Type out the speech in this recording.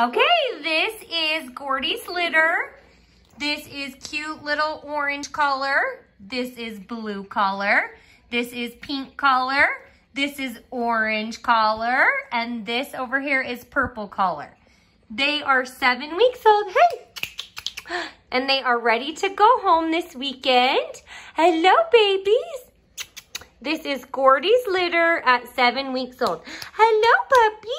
Okay, this is Gordy's litter. This is cute little orange color. This is blue color. This is pink color. This is orange color. And this over here is purple color. They are seven weeks old. Hey! And they are ready to go home this weekend. Hello, babies. This is Gordy's litter at seven weeks old. Hello, puppy.